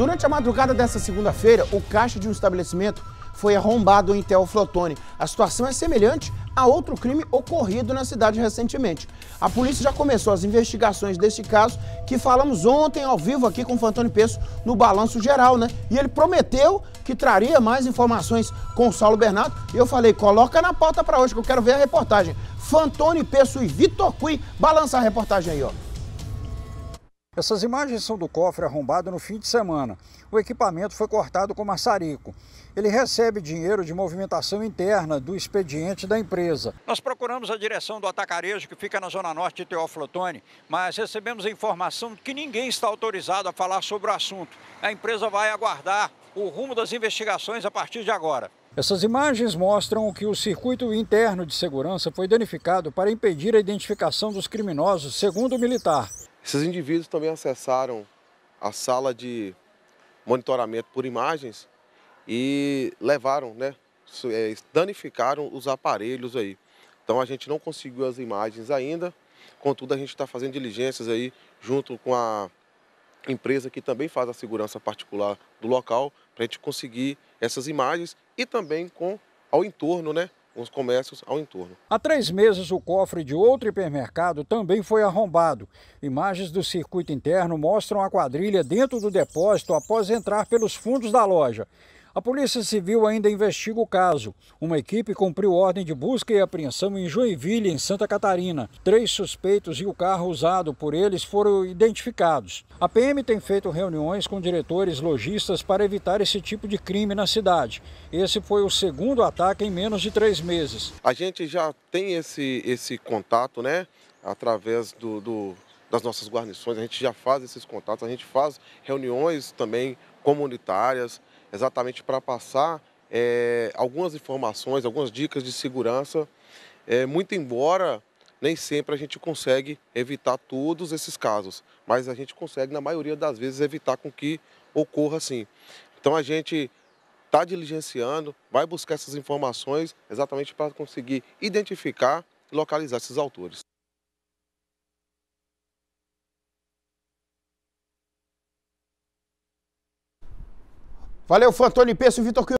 Durante a madrugada desta segunda-feira, o caixa de um estabelecimento foi arrombado em Teoflotone. A situação é semelhante a outro crime ocorrido na cidade recentemente. A polícia já começou as investigações deste caso, que falamos ontem ao vivo aqui com o Fantoni Peço no Balanço Geral, né? E ele prometeu que traria mais informações com o Saulo Bernardo. E eu falei, coloca na pauta para hoje, que eu quero ver a reportagem. Fantoni Peço e Vitor Cui, balança a reportagem aí, ó. Essas imagens são do cofre arrombado no fim de semana. O equipamento foi cortado com maçarico. Ele recebe dinheiro de movimentação interna do expediente da empresa. Nós procuramos a direção do atacarejo que fica na zona norte de Teófilo Otoni, mas recebemos a informação que ninguém está autorizado a falar sobre o assunto. A empresa vai aguardar o rumo das investigações a partir de agora. Essas imagens mostram que o circuito interno de segurança foi danificado para impedir a identificação dos criminosos, segundo o militar. Esses indivíduos também acessaram a sala de monitoramento por imagens e levaram, né, é, danificaram os aparelhos aí. Então a gente não conseguiu as imagens ainda, contudo a gente está fazendo diligências aí junto com a empresa que também faz a segurança particular do local para a gente conseguir essas imagens e também com ao entorno, né, os comércios ao entorno. Há três meses, o cofre de outro hipermercado também foi arrombado. Imagens do circuito interno mostram a quadrilha dentro do depósito após entrar pelos fundos da loja. A Polícia Civil ainda investiga o caso. Uma equipe cumpriu ordem de busca e apreensão em Joinville, em Santa Catarina. Três suspeitos e o carro usado por eles foram identificados. A PM tem feito reuniões com diretores lojistas para evitar esse tipo de crime na cidade. Esse foi o segundo ataque em menos de três meses. A gente já tem esse, esse contato, né? Através do, do das nossas guarnições, a gente já faz esses contatos, a gente faz reuniões também comunitárias, exatamente para passar é, algumas informações, algumas dicas de segurança, é, muito embora nem sempre a gente consegue evitar todos esses casos, mas a gente consegue, na maioria das vezes, evitar com que ocorra assim. Então a gente está diligenciando, vai buscar essas informações exatamente para conseguir identificar e localizar esses autores. Valeu, Fantoni Peço e Vitor Cunha.